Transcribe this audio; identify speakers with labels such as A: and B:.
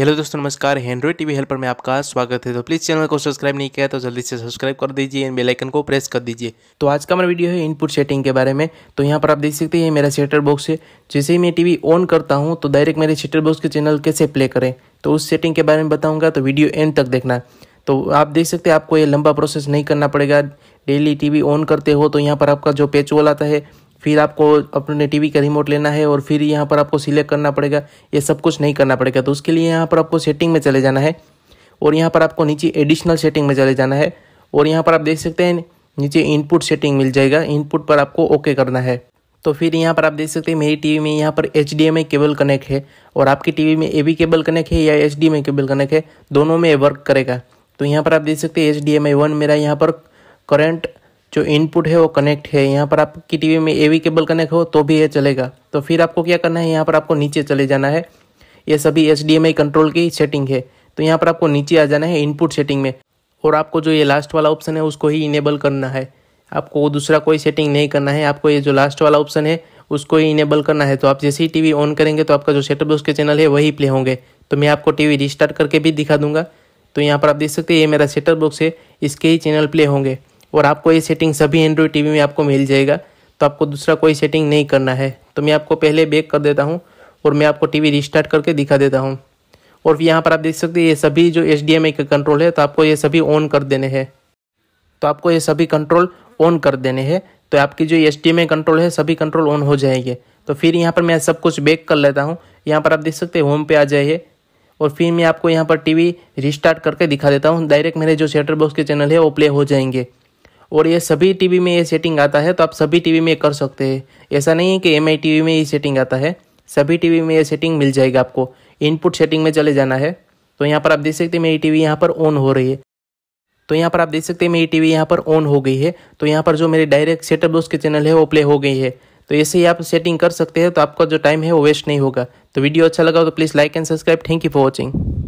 A: hello दोस्तों नमस्कार हैंड्रॉइड TV helper में आपका स्वागत है तो प्लीज़ चैनल को सब्सक्राइब नहीं किया तो जल्दी से सब्सक्राइब कर दीजिए एंड बेलाइकन को प्रेस कर दीजिए तो आज का मेरा वीडियो है इनपुट सेटिंग के बारे में तो यहाँ पर आप देख सकते हैं मेरा सेटर बॉक्स है जैसे ही मैं टीवी ऑन करता हूँ तो डायरेक्ट मेरे सेटर बॉक्स के चैनल कैसे प्ले करें तो उस सेटिंग के बारे में बताऊँगा तो वीडियो एंड तक देखना तो आप देख सकते हैं आपको ये लंबा प्रोसेस नहीं करना पड़ेगा डेली टीवी ऑन करते हो तो यहाँ पर आपका जो पेच वॉल आता है फिर आपको अपने टीवी का रिमोट लेना है और फिर यहाँ पर आपको सिलेक्ट करना पड़ेगा ये सब कुछ नहीं करना पड़ेगा तो उसके लिए यहाँ पर आपको सेटिंग में चले जाना है और यहाँ पर आपको नीचे एडिशनल सेटिंग में चले जाना है और यहाँ पर आप देख सकते हैं नीचे इनपुट सेटिंग मिल जाएगा इनपुट पर आपको ओके करना है तो फिर यहाँ पर आप देख सकते हैं मेरी टीवी में यहाँ पर एच केबल कनेक्ट है और आपकी टीवी में ए केबल कनेक्ट है या एच केबल कनेक्ट है दोनों में वर्क करेगा तो यहाँ पर आप देख सकते हैं एच डी मेरा यहाँ पर करंट जो इनपुट है वो कनेक्ट है यहाँ पर आपकी टीवी में एवी केबल कनेक्ट हो तो भी ये चलेगा तो फिर आपको क्या करना है यहाँ पर आपको नीचे चले जाना है ये सभी एच कंट्रोल की सेटिंग है तो यहाँ पर आपको नीचे आ जाना है इनपुट सेटिंग में और आपको जो ये लास्ट वाला ऑप्शन है उसको ही इनेबल करना है आपको दूसरा कोई सेटिंग नहीं करना है आपको ये जो लास्ट वाला ऑप्शन है उसको ही इनेबल करना है तो आप जैसे ही टीवी ऑन करेंगे तो आपका जो सेटअप बॉक्स के चैनल है वही प्ले होंगे तो मैं आपको टीवी रिस्टार्ट करके भी दिखा दूंगा तो यहाँ पर आप देख सकते हैं ये मेरा सेटअप बॉक्स है इसके ही चैनल प्ले होंगे और आपको ये सेटिंग सभी एंड्रॉयड टीवी में आपको मिल जाएगा तो आपको दूसरा कोई सेटिंग नहीं करना है तो मैं आपको पहले बैक कर देता हूँ और मैं आपको टीवी रिस्टार्ट करके दिखा देता हूँ और यहाँ पर आप देख सकते हैं ये सभी जो एच का कंट्रोल है तो आपको ये सभी ऑन कर देने हैं तो आपको ये सभी कंट्रोल ऑन कर देने हैं तो आपकी जो एच कंट्रोल है सभी कंट्रोल ऑन हो जाएंगे तो फिर यहाँ पर मैं सब कुछ बैक कर लेता हूँ यहाँ पर आप देख सकते हैं होम पे आ जाइए और फिर मैं आपको यहाँ पर टीवी रिस्टार्ट करके दिखा देता हूँ डायरेक्ट मेरे जो सेटर बॉक्स के चैनल है वो प्ले हो जाएंगे और ये सभी टीवी में ये सेटिंग आता है तो आप सभी टीवी में कर सकते हैं ऐसा नहीं है कि एम आई टीवी में ये सेटिंग आता है सभी टीवी में ये सेटिंग मिल जाएगा आपको इनपुट सेटिंग में चले जाना है तो यहाँ पर आप देख सकते हैं मेरी टीवी यहाँ पर ऑन हो रही है तो यहाँ पर आप देख सकते हैं मेरी टीवी यहाँ पर ऑन हो गई है तो यहाँ पर जो मेरे डायरेक्ट सेटअप दोस्त के चैनल है वो प्ले हो गई है तो ऐसे ही आप सेटिंग कर सकते हैं तो आपका जो टाइम है वो वेस्ट नहीं होगा तो वीडियो अच्छा लगा तो please like and subscribe thank you for watching